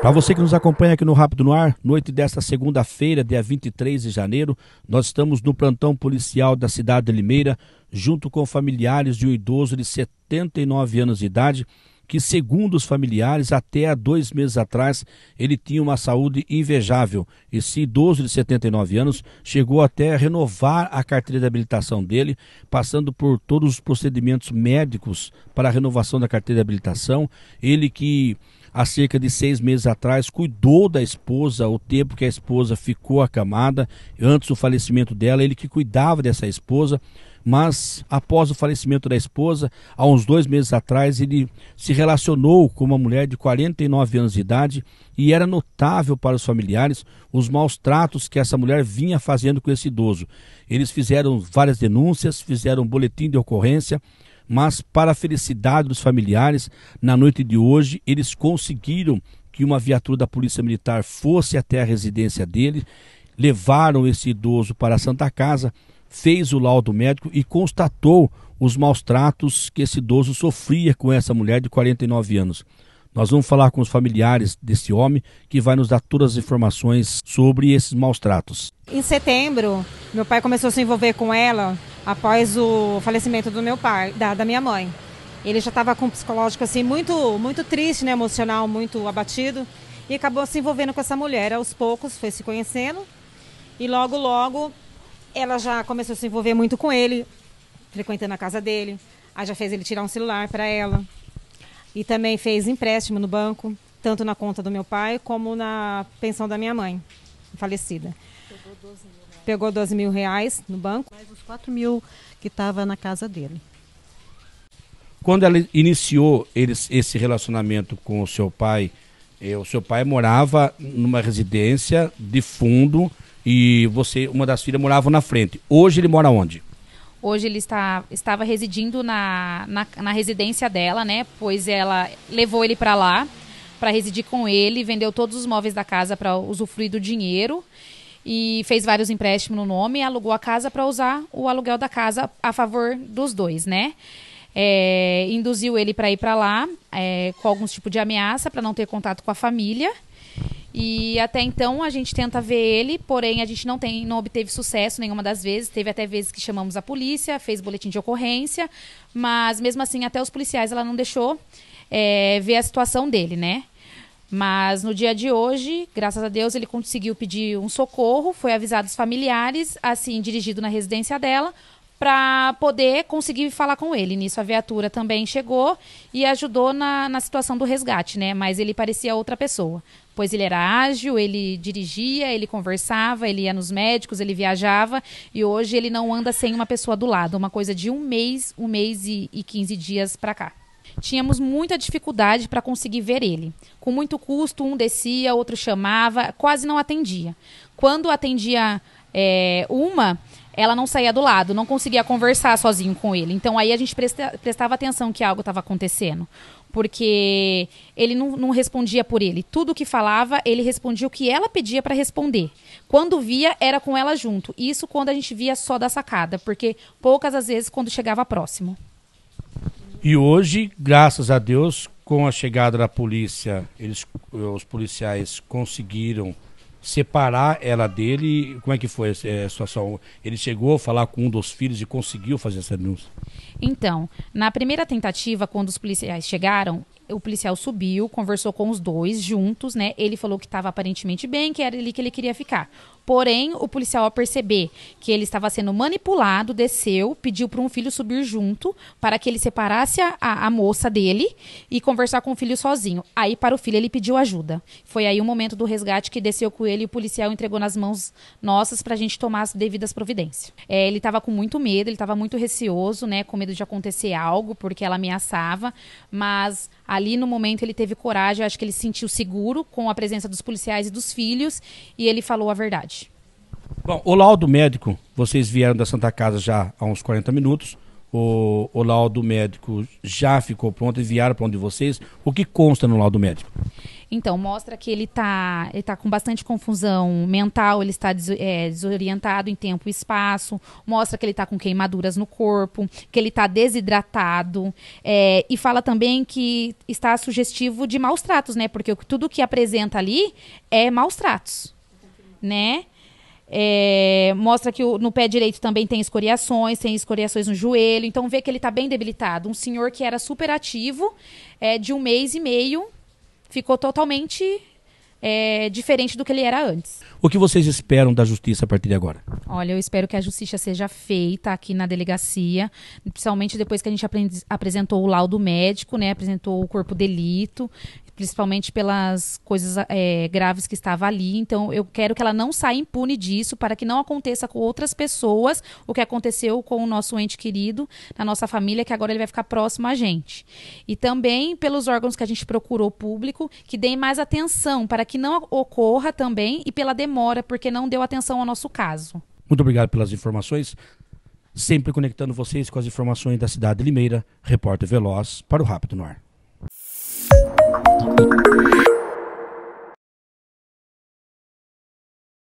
Para você que nos acompanha aqui no Rápido no Ar, noite desta segunda-feira, dia 23 de janeiro, nós estamos no plantão policial da cidade de Limeira, junto com familiares de um idoso de 79 anos de idade, que, segundo os familiares, até há dois meses atrás ele tinha uma saúde invejável. Esse idoso de 79 anos chegou até a renovar a carteira de habilitação dele, passando por todos os procedimentos médicos para a renovação da carteira de habilitação. Ele que há cerca de seis meses atrás, cuidou da esposa o tempo que a esposa ficou acamada, antes do falecimento dela, ele que cuidava dessa esposa, mas após o falecimento da esposa, há uns dois meses atrás, ele se relacionou com uma mulher de 49 anos de idade e era notável para os familiares os maus tratos que essa mulher vinha fazendo com esse idoso. Eles fizeram várias denúncias, fizeram um boletim de ocorrência, mas para a felicidade dos familiares, na noite de hoje eles conseguiram que uma viatura da Polícia Militar fosse até a residência dele, levaram esse idoso para a Santa Casa, fez o laudo médico e constatou os maus tratos que esse idoso sofria com essa mulher de 49 anos. Nós vamos falar com os familiares desse homem que vai nos dar todas as informações sobre esses maus tratos. Em setembro, meu pai começou a se envolver com ela após o falecimento do meu pai, da, da minha mãe. Ele já estava com um psicológico assim muito, muito triste, né, emocional, muito abatido, e acabou se envolvendo com essa mulher. Aos poucos foi se conhecendo e logo logo ela já começou a se envolver muito com ele, frequentando a casa dele. Aí já fez ele tirar um celular para ela e também fez empréstimo no banco, tanto na conta do meu pai como na pensão da minha mãe, falecida. Pegou 12 mil reais, no banco. Mais os 4 mil que estava na casa dele. Quando ela iniciou esse relacionamento com o seu pai, eh, o seu pai morava numa residência de fundo e você, uma das filhas, morava na frente. Hoje ele mora onde? Hoje ele está, estava residindo na, na, na residência dela, né? Pois ela levou ele para lá para residir com ele, vendeu todos os móveis da casa para usufruir do dinheiro e fez vários empréstimos no nome e alugou a casa para usar o aluguel da casa a favor dos dois, né? É, induziu ele para ir para lá é, com alguns tipo de ameaça para não ter contato com a família e até então a gente tenta ver ele, porém a gente não tem, não obteve sucesso nenhuma das vezes. Teve até vezes que chamamos a polícia, fez boletim de ocorrência, mas mesmo assim até os policiais ela não deixou é, ver a situação dele, né? Mas no dia de hoje, graças a Deus, ele conseguiu pedir um socorro, foi avisado os familiares, assim dirigido na residência dela, para poder conseguir falar com ele. Nisso a viatura também chegou e ajudou na, na situação do resgate, né? Mas ele parecia outra pessoa pois ele era ágil, ele dirigia, ele conversava, ele ia nos médicos, ele viajava e hoje ele não anda sem uma pessoa do lado, uma coisa de um mês, um mês e, e 15 dias para cá. Tínhamos muita dificuldade para conseguir ver ele. Com muito custo, um descia, outro chamava, quase não atendia. Quando atendia é, uma, ela não saía do lado, não conseguia conversar sozinho com ele. Então aí a gente presta, prestava atenção que algo estava acontecendo. Porque ele não, não, respondia por ele. Tudo que falava, ele respondia o que ela pedia para responder. Quando via, era com ela junto. Isso quando a gente via só da sacada, porque poucas as vezes quando chegava próximo. E hoje, graças a Deus, com a chegada da polícia, eles, os policiais conseguiram separar ela dele. Como é que foi a eh, situação? Ele chegou a falar com um dos filhos e conseguiu fazer essa denúncia? Então, na primeira tentativa, quando os policiais chegaram, o policial subiu, conversou com os dois juntos, né? Ele falou que estava aparentemente bem, que era ali que ele queria ficar. Porém, o policial, ao perceber que ele estava sendo manipulado, desceu, pediu para um filho subir junto para que ele separasse a, a moça dele e conversar com o filho sozinho. Aí, para o filho, ele pediu ajuda. Foi aí o momento do resgate que desceu com ele e o policial entregou nas mãos nossas para a gente tomar as devidas providências. É, ele estava com muito medo, ele estava muito receoso, né, com medo de acontecer algo, porque ela ameaçava, mas ali no momento ele teve coragem, acho que ele se sentiu seguro com a presença dos policiais e dos filhos e ele falou a verdade. Bom, o laudo médico, vocês vieram da Santa Casa já há uns 40 minutos. O, o laudo médico já ficou pronto, e enviaram para onde vocês. O que consta no laudo médico? Então, mostra que ele está ele tá com bastante confusão mental, ele está des, é, desorientado em tempo e espaço, mostra que ele está com queimaduras no corpo, que ele está desidratado, é, e fala também que está sugestivo de maus tratos, né? Porque tudo que apresenta ali é maus tratos, né? É, mostra que o, no pé direito também tem escoriações, tem escoriações no joelho, então vê que ele está bem debilitado. Um senhor que era super ativo, é, de um mês e meio, ficou totalmente é, diferente do que ele era antes. O que vocês esperam da justiça a partir de agora? Olha, eu espero que a justiça seja feita aqui na delegacia, principalmente depois que a gente apresentou o laudo médico, né? Apresentou o corpo delito principalmente pelas coisas é, graves que estava ali. Então, eu quero que ela não saia impune disso, para que não aconteça com outras pessoas o que aconteceu com o nosso ente querido, na nossa família, que agora ele vai ficar próximo a gente. E também pelos órgãos que a gente procurou público, que deem mais atenção, para que não ocorra também, e pela demora, porque não deu atenção ao nosso caso. Muito obrigado pelas informações. Sempre conectando vocês com as informações da cidade de Limeira, repórter Veloz para o Rápido Noir.